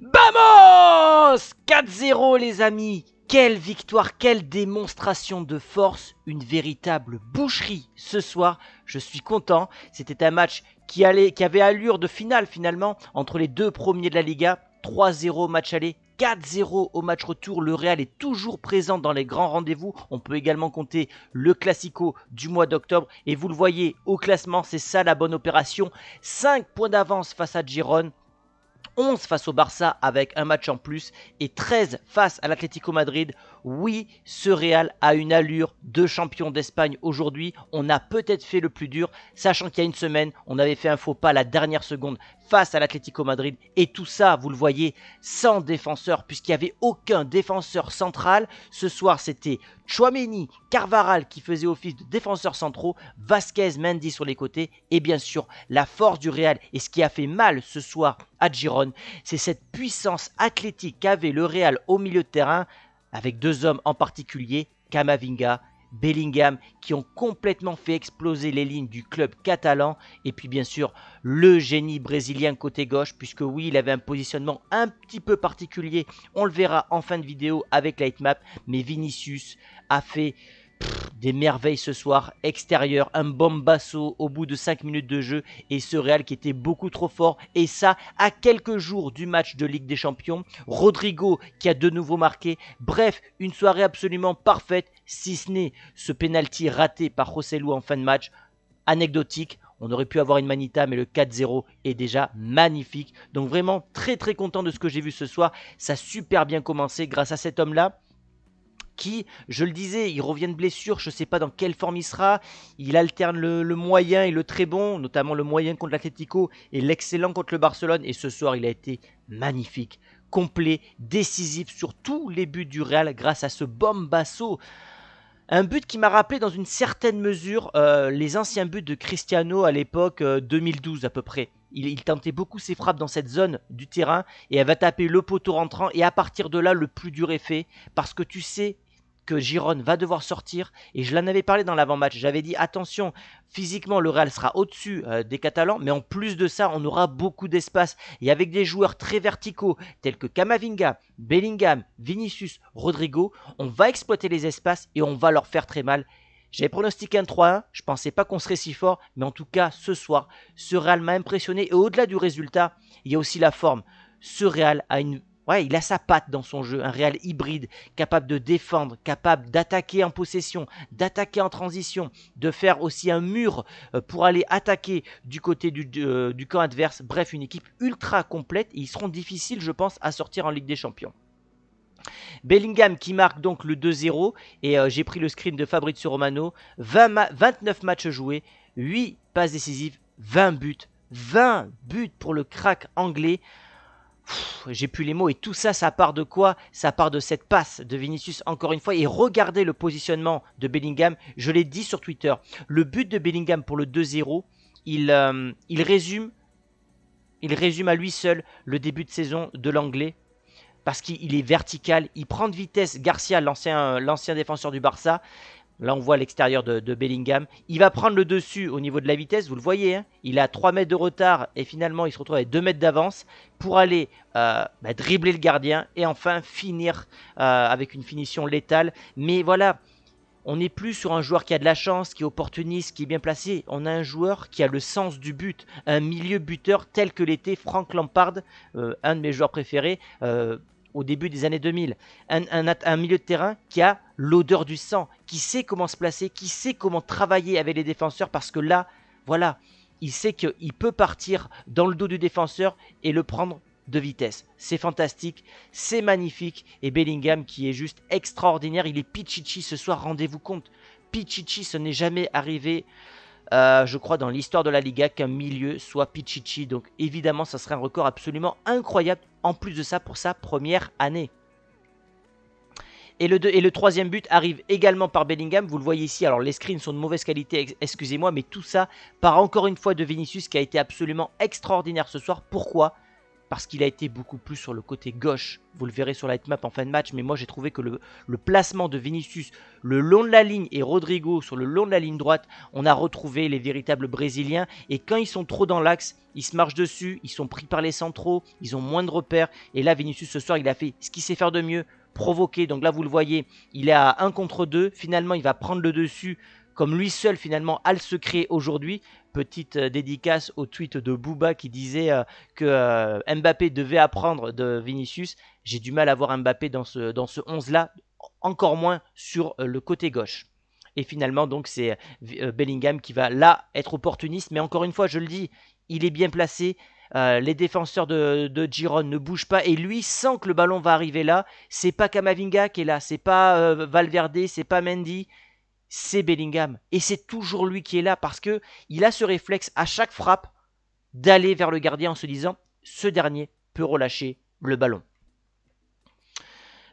Vamos 4-0 les amis Quelle victoire, quelle démonstration de force, une véritable boucherie ce soir, je suis content, c'était un match qui, allait, qui avait allure de finale finalement entre les deux premiers de la Liga, 3-0 match aller, 4-0 au match retour. Le Real est toujours présent dans les grands rendez-vous. On peut également compter le Classico du mois d'octobre. Et vous le voyez au classement, c'est ça la bonne opération. 5 points d'avance face à Giron. 11 face au Barça avec un match en plus et 13 face à l'Atlético Madrid. Oui, ce Real a une allure de champion d'Espagne aujourd'hui. On a peut-être fait le plus dur, sachant qu'il y a une semaine, on avait fait un faux pas la dernière seconde face à l'Atlético Madrid. Et tout ça, vous le voyez, sans défenseur, puisqu'il n'y avait aucun défenseur central. Ce soir, c'était Chouameni, Carvaral qui faisait office de défenseur centraux, Vasquez, Mendy sur les côtés, et bien sûr, la force du Real. Et ce qui a fait mal ce soir à Giron, c'est cette puissance athlétique qu'avait le Real au milieu de terrain, avec deux hommes en particulier, Kamavinga Bellingham qui ont complètement fait exploser les lignes du club catalan. Et puis bien sûr le génie brésilien côté gauche puisque oui il avait un positionnement un petit peu particulier. On le verra en fin de vidéo avec light Mais Vinicius a fait des merveilles ce soir. Extérieur, un bombasso au bout de 5 minutes de jeu et ce Real qui était beaucoup trop fort. Et ça, à quelques jours du match de Ligue des Champions. Rodrigo qui a de nouveau marqué. Bref, une soirée absolument parfaite, si ce n'est ce penalty raté par Lu en fin de match. Anecdotique, on aurait pu avoir une Manita, mais le 4-0 est déjà magnifique. Donc vraiment très très content de ce que j'ai vu ce soir. Ça a super bien commencé grâce à cet homme-là je le disais, il revient de blessure, je ne sais pas dans quelle forme il sera. Il alterne le, moyen et le très bon, notamment le moyen contre l'Atlético et l'excellent contre le Barcelone. Et ce soir, il a été magnifique, complet, décisif sur tous les buts du Real grâce à ce bombasso. Un but qui m'a rappelé dans une certaine mesure euh, les anciens buts de Cristiano à l'époque 2012 euh, à peu près. Il, il, tentait beaucoup ses frappes dans cette zone du terrain et elle va taper le poteau rentrant et à partir de là le plus dur est fait parce que tu sais que Giron va devoir sortir. Et je l'en avais parlé dans l'avant-match. J'avais dit attention, physiquement, le Real sera au-dessus euh, des Catalans, mais en plus de ça, on aura beaucoup d'espace. Et avec des joueurs très verticaux, tels que Kamavinga, Bellingham, Vinicius, Rodrigo, on va exploiter les espaces et on va leur faire très mal. J'avais pronostiqué un 3-1, je pensais pas qu'on serait si fort, mais en tout cas, ce soir, ce Real m'a impressionné. Et au-delà du résultat, il y a aussi la forme. Ce Real a une Ouais, il a sa patte dans son jeu, un réel hybride, capable de défendre, capable d'attaquer en possession, d'attaquer en transition, de faire aussi un mur euh, pour aller attaquer du côté euh, du, camp adverse. Bref, une équipe ultra complète et ils seront difficiles, je pense, à sortir en Ligue des Champions. Bellingham qui marque donc le 2-0 et euh, j'ai pris le screen de Fabrizio Romano. 29 matchs joués, 8 passes décisives, 20 buts. 20 buts pour le crack anglais j'ai plus les mots. Et tout ça, ça part de quoi Ça part de cette passe de Vinicius, encore une fois. Et regardez le positionnement de Bellingham. Je l'ai dit sur Twitter. Le but de Bellingham pour le 2-0, il, euh, il, résume, il résume à lui seul le début de saison de l'anglais. Parce qu'il est vertical, il prend de vitesse Garcia, l'ancien euh, défenseur du Barça. Là, on voit l'extérieur de, Bellingham. Il va prendre le dessus au niveau de la vitesse, vous le voyez. Hein. il a 3 mètres de retard et finalement, il se retrouve avec 2 mètres d'avance pour aller euh, bah, dribbler le gardien et enfin finir euh, avec une finition létale. Mais voilà, on n'est plus sur un joueur qui a de la chance, qui est opportuniste, qui est bien placé. On a un joueur qui a le sens du but, un milieu buteur tel que l'était Frank Lampard, euh, un de mes joueurs préférés au début des années 2000. Un, milieu de terrain qui a l'odeur du sang, qui sait comment se placer, qui sait comment travailler avec les défenseurs parce que là, voilà, il sait qu'il peut partir dans le dos du défenseur et le prendre de vitesse. C'est fantastique, c'est magnifique et Bellingham qui est juste extraordinaire, il est Pichichi ce soir, rendez-vous compte. Pichichi, ce n'est jamais arrivé. Euh, je crois, dans l'histoire de la Liga qu'un milieu soit Pichichi. Donc évidemment, ça serait un record absolument incroyable en plus de ça pour sa première année. Et le, et le, troisième but arrive également par Bellingham. Vous le voyez ici. Alors, les screens sont de mauvaise qualité, excusez-moi, mais tout ça par encore une fois de Vinicius qui a été absolument extraordinaire ce soir. Pourquoi parce qu'il a été beaucoup plus sur le côté gauche. Vous le verrez sur la heatmap en fin de match, mais moi j'ai trouvé que le, placement de Vinicius le long de la ligne et Rodrigo sur le long de la ligne droite, on a retrouvé les véritables Brésiliens. Et quand ils sont trop dans l'axe, ils se marchent dessus, ils sont pris par les centraux, ils ont moins de repères. Et là, Vinicius ce soir, il a fait ce qu'il sait faire de mieux, provoquer. Donc là, vous le voyez, il est à 1 contre 2. Finalement, il va prendre le dessus comme lui seul finalement a le secret aujourd'hui, Petite euh, dédicace au tweet de Booba qui disait euh, que euh, Mbappé devait apprendre de Vinicius. J'ai du mal à voir Mbappé dans ce, 11-là, encore moins sur le côté gauche. Et finalement, donc, c'est Bellingham qui va là être opportuniste. Mais encore une fois, je le dis, il est bien placé. les défenseurs de, de Giron ne bougent pas et lui sent que le ballon va arriver là. C'est pas Kamavinga qui est là, c'est pas Valverde, c'est pas Mendy, c'est Bellingham. Et c'est toujours lui qui est là parce que il a ce réflexe à chaque frappe d'aller vers le gardien en se disant ce dernier peut relâcher le ballon.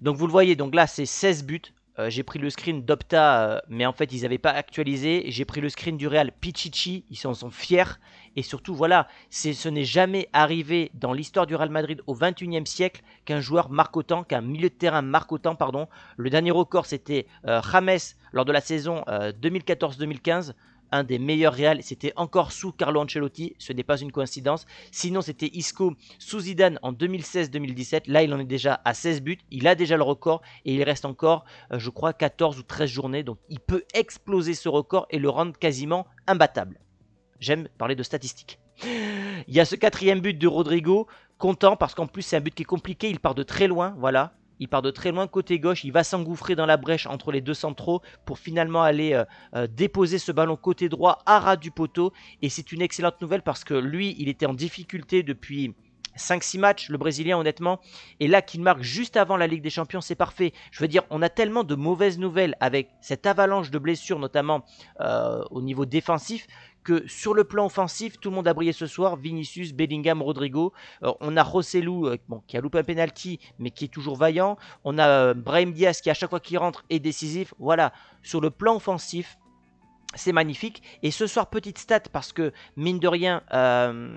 Donc vous le voyez, donc là c'est 16 buts, euh, j'ai pris le screen d'Opta, euh, mais en fait ils n'avaient pas actualisé. J'ai pris le screen du Real Pichichi, ils s'en sont fiers. Et surtout, voilà, ce n'est jamais arrivé dans l'histoire du Real Madrid au 21e siècle qu'un joueur marque autant, qu'un milieu de terrain marque autant, pardon. Le dernier record c'était euh, James lors de la saison 2014-2015 un des meilleurs Real. C'était encore sous Carlo Ancelotti, ce n'est pas une coïncidence. Sinon, c'était Isco sous Zidane en 2016-2017. Là, il en est déjà à 16 buts, il a déjà le record et il reste encore, euh, je crois, 14 ou 13 journées. Donc, il peut exploser ce record et le rendre quasiment imbattable. J'aime parler de statistiques. Il y a ce quatrième but de Rodrigo, content parce qu'en plus c'est un but qui est compliqué, il part de très loin, voilà, il part de très loin côté gauche, il va s'engouffrer dans la brèche entre les deux centraux pour finalement aller euh, euh, déposer ce ballon côté droit à ras du poteau. Et c'est une excellente nouvelle parce que lui, il était en difficulté depuis 5-6 matchs, le Brésilien honnêtement, et là qu'il marque juste avant la Ligue des Champions, c'est parfait. Je veux dire, on a tellement de mauvaises nouvelles avec cette avalanche de blessures, notamment euh, au niveau défensif, que sur le plan offensif, tout le monde a brillé ce soir. Vinicius, Bellingham, Rodrigo. Euh, on a Rossellou euh, qui a loupé un penalty, mais qui est toujours vaillant. On a Brahim Diaz qui, à chaque fois qu'il rentre, est décisif. Voilà, sur le plan offensif, c'est magnifique. Et ce soir, petite stat, parce que mine de rien, euh,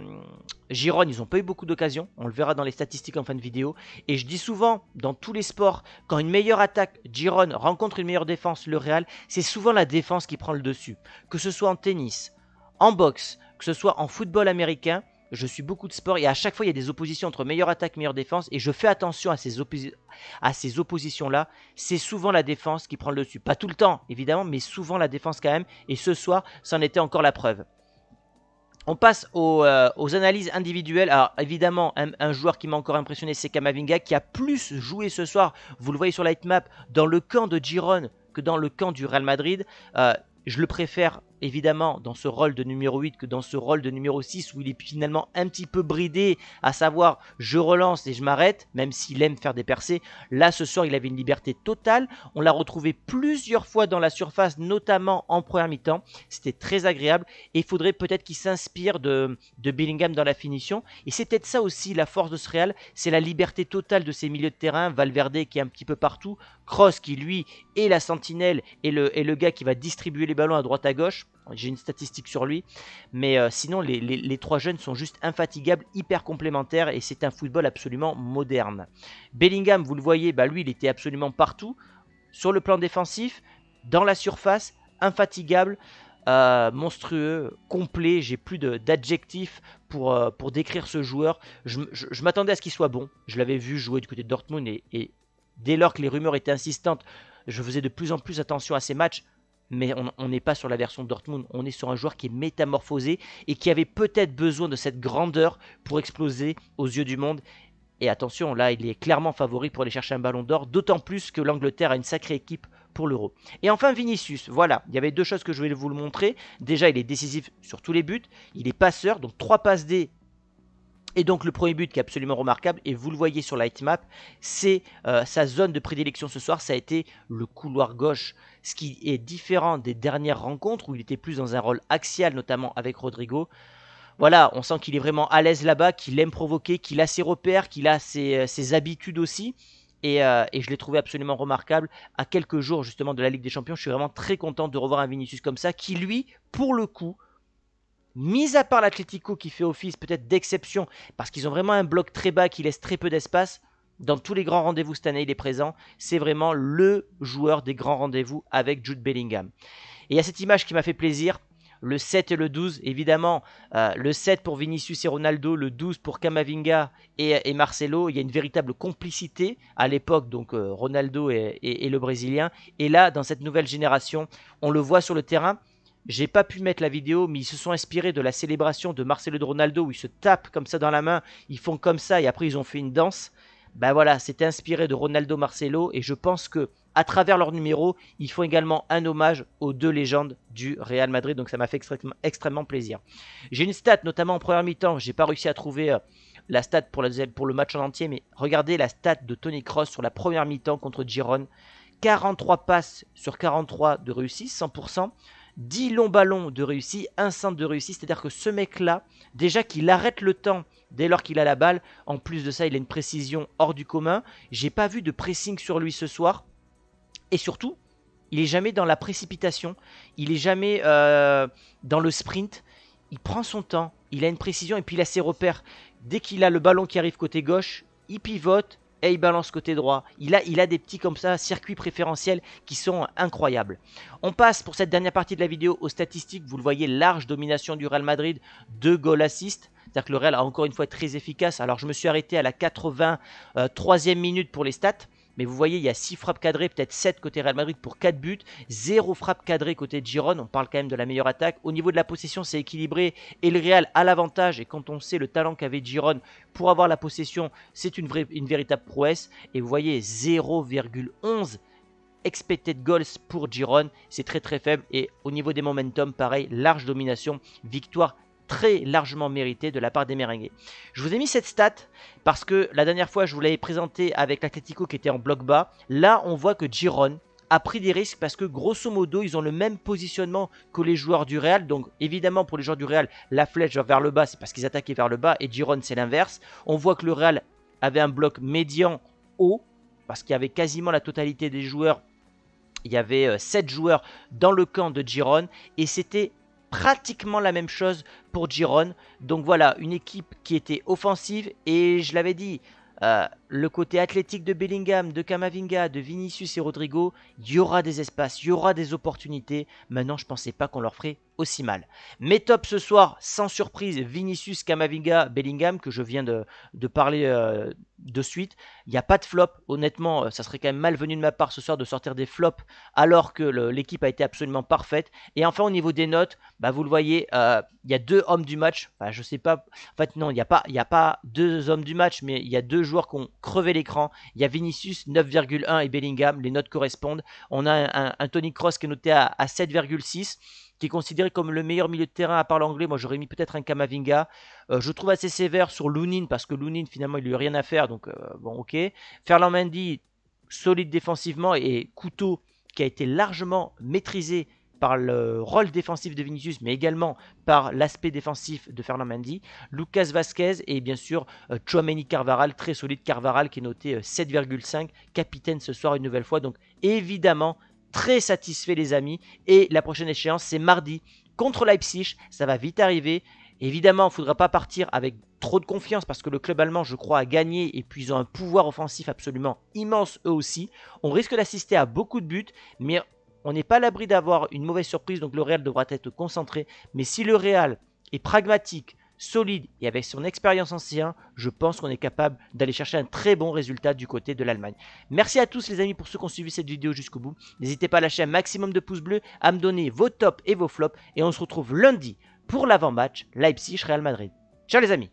Giron, ils n'ont pas eu beaucoup d'occasions. On le verra dans les statistiques en fin de vidéo. Et je dis souvent, dans tous les sports, quand une meilleure attaque, Giron, rencontre une meilleure défense, le Real, c'est souvent la défense qui prend le dessus. Que ce soit en tennis, en boxe, que ce soit en football américain, je suis beaucoup de sport et à chaque fois il y a des oppositions entre meilleure attaque, meilleure défense et je fais attention à ces, oppositions là. C'est souvent la défense qui prend le dessus. Pas tout le temps évidemment, mais souvent la défense quand même et ce soir c'en était encore la preuve. On passe euh, aux, analyses individuelles. Alors évidemment, un, joueur qui m'a encore impressionné, c'est Kamavinga, qui a plus joué ce soir, vous le voyez sur la map, dans le camp de Giron que dans le camp du Real Madrid. Euh, je le préfère évidemment dans ce rôle de numéro 8 que dans ce rôle de numéro 6 où il est finalement un petit peu bridé, à savoir je relance et je m'arrête, même s'il aime faire des percées. Là ce soir il avait une liberté totale, on l'a retrouvé plusieurs fois dans la surface, notamment en première mi-temps, c'était très agréable et il faudrait peut-être qu'il s'inspire de, de Bellingham dans la finition. Et c'est peut-être ça aussi la force de ce Real, c'est la liberté totale de ses milieux de terrain, Valverde qui est un petit peu partout, Cross qui lui est la sentinelle et le, et le gars qui va distribuer les ballons à droite à gauche. J'ai une statistique sur lui. Mais euh, sinon, les, trois jeunes sont juste infatigables, hyper complémentaires et c'est un football absolument moderne. Bellingham, vous le voyez, bah, lui, il était absolument partout. Sur le plan défensif, dans la surface, infatigable. Euh, monstrueux, complet, j'ai plus d'adjectifs pour, euh, pour décrire ce joueur. Je, m'attendais à ce qu'il soit bon, je l'avais vu jouer du côté de Dortmund et, et dès lors que les rumeurs étaient insistantes, je faisais de plus en plus attention à ses matchs mais on n'est pas sur la version Dortmund, on est sur un joueur qui est métamorphosé et qui avait peut-être besoin de cette grandeur pour exploser aux yeux du monde. Et attention, là, il est clairement favori pour aller chercher un ballon d'or, d'autant plus que l'Angleterre a une sacrée équipe pour l'euro. Et enfin Vinicius, voilà, il y avait deux choses que je voulais vous le montrer. Déjà, il est décisif sur tous les buts, il est passeur, donc trois passes D et donc le premier but qui est absolument remarquable, et vous le voyez sur la c'est euh, sa zone de prédilection ce soir, ça a été le couloir gauche. Ce qui est différent des dernières rencontres où il était plus dans un rôle axial, notamment avec Rodrigo. Voilà, on sent qu'il est vraiment à l'aise là-bas, qu'il aime provoquer, qu'il a ses repères, qu'il a ses, euh, habitudes aussi. Et, euh, et je l'ai trouvé absolument remarquable. À quelques jours justement de la Ligue des Champions, je suis vraiment très content de revoir un Vinicius comme ça, qui lui, pour le coup, mis à part l'Atletico qui fait office peut-être d'exception, parce qu'ils ont vraiment un bloc très bas qui laisse très peu d'espace, dans tous les grands rendez-vous cette année, il est présent. C'est vraiment le joueur des grands rendez-vous avec Jude Bellingham. Et il y a cette image qui m'a fait plaisir. Le 7 et le 12, évidemment, euh, le 7 pour Vinicius et Ronaldo, le 12 pour Camavinga et, Marcelo. Il y a une véritable complicité à l'époque, donc euh, Ronaldo et le Brésilien. Et là, dans cette nouvelle génération, on le voit sur le terrain. J'ai pas pu mettre la vidéo, mais ils se sont inspirés de la célébration de Marcelo de Ronaldo où ils se tapent comme ça dans la main, ils font comme ça et après ils ont fait une danse. Ben voilà, c'est inspiré de Ronaldo Marcelo et je pense que à travers leur numéro, ils font également un hommage aux deux légendes du Real Madrid. Donc ça m'a fait extrêmement, plaisir. J'ai une stat, notamment en première mi-temps, j'ai pas réussi à trouver euh, la stat pour, pour le match en entier, mais regardez la stat de Tony Cross sur la première mi-temps contre Giron. 43 passes sur 43 de réussite, 100%. 10 longs ballons de réussite, un centre de réussite, C'est-à-dire que ce mec-là, déjà qu'il arrête le temps dès lors qu'il a la balle, en plus de ça, il a une précision hors du commun. J'ai pas vu de pressing sur lui ce soir. Et surtout, il est jamais dans la précipitation, il est jamais euh, dans le sprint. Il prend son temps, il a une précision et puis il a ses repères. Dès qu'il a le ballon qui arrive côté gauche, il pivote, et il balance côté droit. Il a, des petits comme ça, circuits préférentiels qui sont incroyables. On passe pour cette dernière partie de la vidéo aux statistiques. Vous le voyez, large domination du Real Madrid, deux goals assist. C'est-à-dire que le Real a encore une fois très efficace. Alors je me suis arrêté à la 83e minute pour les stats. Mais vous voyez, il y a 6 frappes cadrées, peut-être 7 côté Real Madrid pour 4 buts. 0 frappe cadrée côté Giron. On parle quand même de la meilleure attaque. Au niveau de la possession, c'est équilibré. Et le Real a l'avantage. Et quand on sait le talent qu'avait Giron pour avoir la possession, c'est une, une véritable prouesse. Et vous voyez, 0,11 expected goals pour Giron, c'est très très faible et au niveau des momentum, pareil, large domination, victoire très largement mérité de la part des Merengues. Je vous ai mis cette stat parce que la dernière fois je vous l'avais présenté avec l'Atletico qui était en bloc bas. Là on voit que Giron a pris des risques parce que grosso modo ils ont le même positionnement que les joueurs du Real. Donc évidemment pour les joueurs du Real la flèche vers le bas c'est parce qu'ils attaquaient vers le bas et Giron c'est l'inverse. On voit que le Real avait un bloc médian haut parce qu'il y avait quasiment la totalité des joueurs il y avait 7 euh, joueurs dans le camp de Giron et c'était pratiquement la même chose pour Giron. Donc voilà, une équipe qui était offensive et je l'avais dit, euh, le côté athlétique de Bellingham, de Kamavinga, de Vinicius et Rodrigo, il y aura des espaces, il y aura des opportunités. Maintenant, je ne pensais pas qu'on leur ferait aussi mal. Mes top ce soir, sans surprise, Vinicius, Camavinga, Bellingham, que je viens de, parler euh, de suite. Il n'y a pas de flop, honnêtement, euh, ça serait quand même malvenu de ma part ce soir de sortir des flops alors que l'équipe a été absolument parfaite. Et enfin, au niveau des notes, bah, vous le voyez, euh, il y a deux hommes du match. Enfin, je sais pas, en fait, non, il n'y a, pas, a pas deux hommes du match, mais il y a deux joueurs qui ont crevé l'écran. Il y a Vinicius, 9,1 et Bellingham, les notes correspondent. On a un, Tony Cross qui est noté à, à 7,6 qui est considéré comme le meilleur milieu de terrain à part l'anglais. Moi, j'aurais mis peut-être un Kamavinga. Euh, je trouve assez sévère sur Lounin parce que Lounin, finalement, il n'y a rien à faire. Donc, euh, bon, ok. Ferland Mendy, solide défensivement et couteau qui a été largement maîtrisé par le rôle défensif de Vinicius, mais également par l'aspect défensif de Fernand Mendy, Lucas Vasquez et bien sûr euh, Chouameni Carvaral, très solide Carvaral qui est noté 7,5, capitaine ce soir une nouvelle fois. Donc évidemment, très satisfait les amis. Et la prochaine échéance, c'est mardi contre Leipzig. Ça va vite arriver. Évidemment, il ne faudra pas partir avec trop de confiance parce que le club allemand, je crois, a gagné et puis ils ont un pouvoir offensif absolument immense eux aussi. On risque d'assister à beaucoup de buts, mais on n'est pas à l'abri d'avoir une mauvaise surprise, donc le Real devra être concentré. Mais si le Real est pragmatique, solide et avec son expérience ancien, je pense qu'on est capable d'aller chercher un très bon résultat du côté de l'Allemagne. Merci à tous les amis pour ceux qui ont suivi cette vidéo jusqu'au bout. N'hésitez pas à lâcher un maximum de pouces bleus, à me donner vos tops et vos flops et on se retrouve lundi pour l'avant-match Leipzig-Real Madrid. Ciao les amis